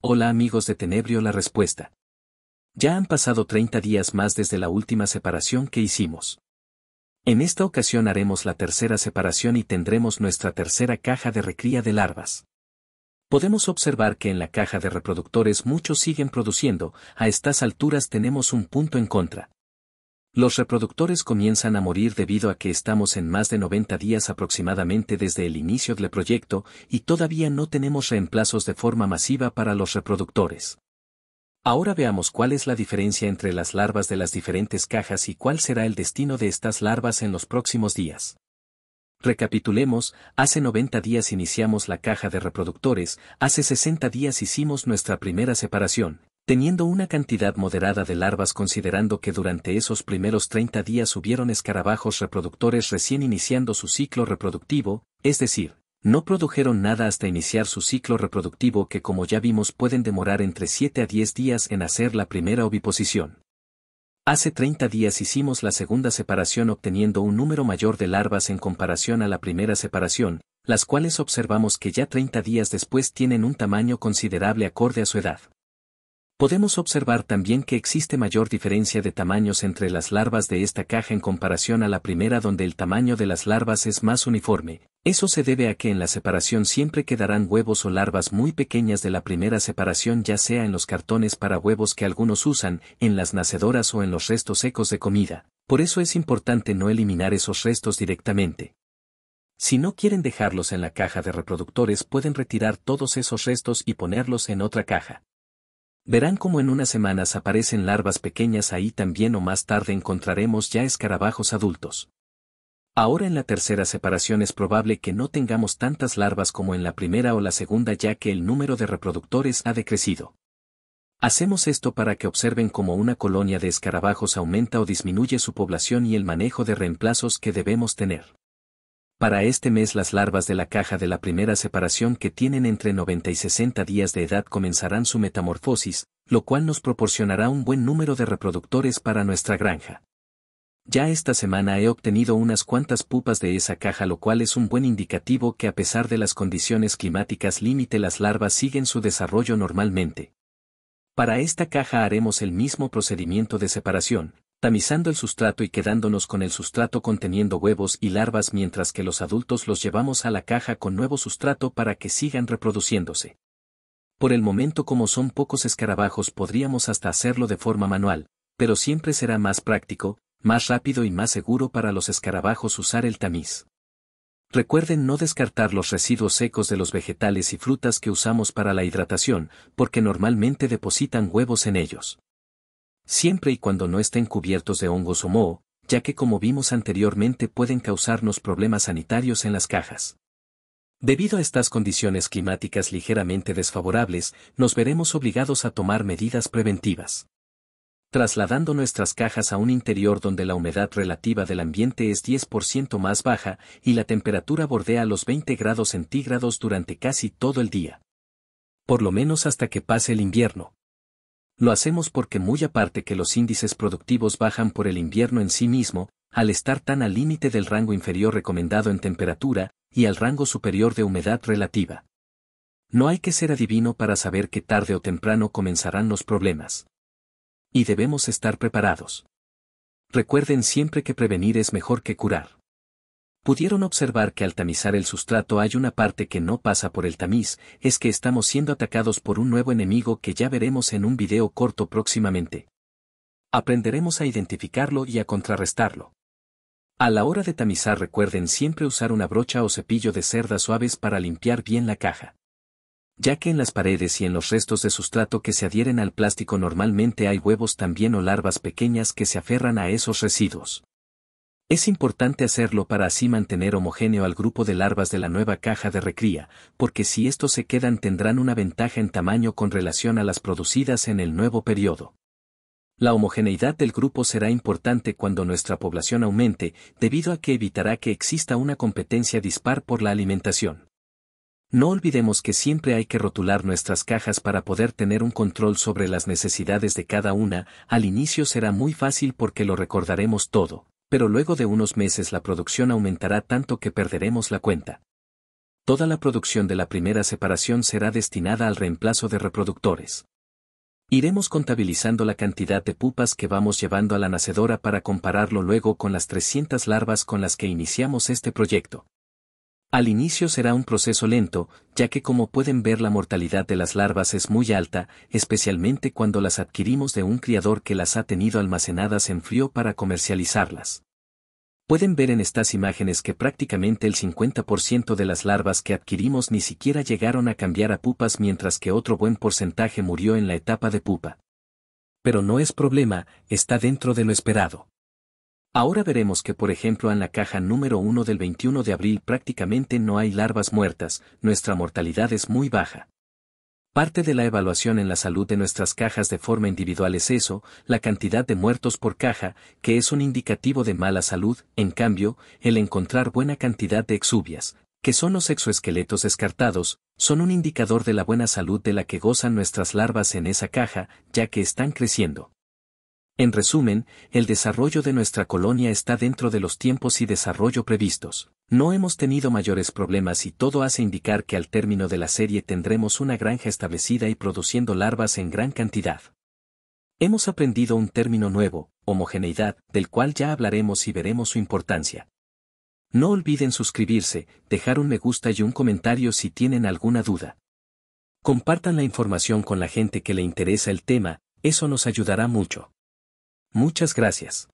Hola amigos de Tenebrio la respuesta. Ya han pasado 30 días más desde la última separación que hicimos. En esta ocasión haremos la tercera separación y tendremos nuestra tercera caja de recría de larvas. Podemos observar que en la caja de reproductores muchos siguen produciendo, a estas alturas tenemos un punto en contra. Los reproductores comienzan a morir debido a que estamos en más de 90 días aproximadamente desde el inicio del proyecto y todavía no tenemos reemplazos de forma masiva para los reproductores. Ahora veamos cuál es la diferencia entre las larvas de las diferentes cajas y cuál será el destino de estas larvas en los próximos días. Recapitulemos, hace 90 días iniciamos la caja de reproductores, hace 60 días hicimos nuestra primera separación, teniendo una cantidad moderada de larvas considerando que durante esos primeros 30 días hubieron escarabajos reproductores recién iniciando su ciclo reproductivo, es decir, no produjeron nada hasta iniciar su ciclo reproductivo que como ya vimos pueden demorar entre 7 a 10 días en hacer la primera oviposición. Hace 30 días hicimos la segunda separación obteniendo un número mayor de larvas en comparación a la primera separación, las cuales observamos que ya 30 días después tienen un tamaño considerable acorde a su edad. Podemos observar también que existe mayor diferencia de tamaños entre las larvas de esta caja en comparación a la primera donde el tamaño de las larvas es más uniforme. Eso se debe a que en la separación siempre quedarán huevos o larvas muy pequeñas de la primera separación ya sea en los cartones para huevos que algunos usan, en las nacedoras o en los restos secos de comida. Por eso es importante no eliminar esos restos directamente. Si no quieren dejarlos en la caja de reproductores pueden retirar todos esos restos y ponerlos en otra caja. Verán cómo en unas semanas aparecen larvas pequeñas ahí también o más tarde encontraremos ya escarabajos adultos. Ahora en la tercera separación es probable que no tengamos tantas larvas como en la primera o la segunda ya que el número de reproductores ha decrecido. Hacemos esto para que observen cómo una colonia de escarabajos aumenta o disminuye su población y el manejo de reemplazos que debemos tener. Para este mes las larvas de la caja de la primera separación que tienen entre 90 y 60 días de edad comenzarán su metamorfosis, lo cual nos proporcionará un buen número de reproductores para nuestra granja. Ya esta semana he obtenido unas cuantas pupas de esa caja lo cual es un buen indicativo que a pesar de las condiciones climáticas límite las larvas siguen su desarrollo normalmente. Para esta caja haremos el mismo procedimiento de separación, tamizando el sustrato y quedándonos con el sustrato conteniendo huevos y larvas mientras que los adultos los llevamos a la caja con nuevo sustrato para que sigan reproduciéndose. Por el momento como son pocos escarabajos podríamos hasta hacerlo de forma manual, pero siempre será más práctico, más rápido y más seguro para los escarabajos usar el tamiz. Recuerden no descartar los residuos secos de los vegetales y frutas que usamos para la hidratación, porque normalmente depositan huevos en ellos siempre y cuando no estén cubiertos de hongos o moho, ya que como vimos anteriormente pueden causarnos problemas sanitarios en las cajas. Debido a estas condiciones climáticas ligeramente desfavorables, nos veremos obligados a tomar medidas preventivas. Trasladando nuestras cajas a un interior donde la humedad relativa del ambiente es 10% más baja y la temperatura bordea los 20 grados centígrados durante casi todo el día. Por lo menos hasta que pase el invierno. Lo hacemos porque muy aparte que los índices productivos bajan por el invierno en sí mismo, al estar tan al límite del rango inferior recomendado en temperatura y al rango superior de humedad relativa. No hay que ser adivino para saber que tarde o temprano comenzarán los problemas. Y debemos estar preparados. Recuerden siempre que prevenir es mejor que curar pudieron observar que al tamizar el sustrato hay una parte que no pasa por el tamiz, es que estamos siendo atacados por un nuevo enemigo que ya veremos en un video corto próximamente. Aprenderemos a identificarlo y a contrarrestarlo. A la hora de tamizar recuerden siempre usar una brocha o cepillo de cerdas suaves para limpiar bien la caja. Ya que en las paredes y en los restos de sustrato que se adhieren al plástico normalmente hay huevos también o larvas pequeñas que se aferran a esos residuos. Es importante hacerlo para así mantener homogéneo al grupo de larvas de la nueva caja de recría, porque si estos se quedan tendrán una ventaja en tamaño con relación a las producidas en el nuevo periodo. La homogeneidad del grupo será importante cuando nuestra población aumente, debido a que evitará que exista una competencia dispar por la alimentación. No olvidemos que siempre hay que rotular nuestras cajas para poder tener un control sobre las necesidades de cada una, al inicio será muy fácil porque lo recordaremos todo, pero luego de unos meses la producción aumentará tanto que perderemos la cuenta. Toda la producción de la primera separación será destinada al reemplazo de reproductores. Iremos contabilizando la cantidad de pupas que vamos llevando a la nacedora para compararlo luego con las 300 larvas con las que iniciamos este proyecto. Al inicio será un proceso lento, ya que como pueden ver la mortalidad de las larvas es muy alta, especialmente cuando las adquirimos de un criador que las ha tenido almacenadas en frío para comercializarlas. Pueden ver en estas imágenes que prácticamente el 50% de las larvas que adquirimos ni siquiera llegaron a cambiar a pupas mientras que otro buen porcentaje murió en la etapa de pupa. Pero no es problema, está dentro de lo esperado. Ahora veremos que por ejemplo en la caja número 1 del 21 de abril prácticamente no hay larvas muertas, nuestra mortalidad es muy baja. Parte de la evaluación en la salud de nuestras cajas de forma individual es eso, la cantidad de muertos por caja, que es un indicativo de mala salud, en cambio, el encontrar buena cantidad de exubias, que son los exoesqueletos descartados, son un indicador de la buena salud de la que gozan nuestras larvas en esa caja, ya que están creciendo. En resumen, el desarrollo de nuestra colonia está dentro de los tiempos y desarrollo previstos. No hemos tenido mayores problemas y todo hace indicar que al término de la serie tendremos una granja establecida y produciendo larvas en gran cantidad. Hemos aprendido un término nuevo, homogeneidad, del cual ya hablaremos y veremos su importancia. No olviden suscribirse, dejar un me gusta y un comentario si tienen alguna duda. Compartan la información con la gente que le interesa el tema, eso nos ayudará mucho. Muchas gracias.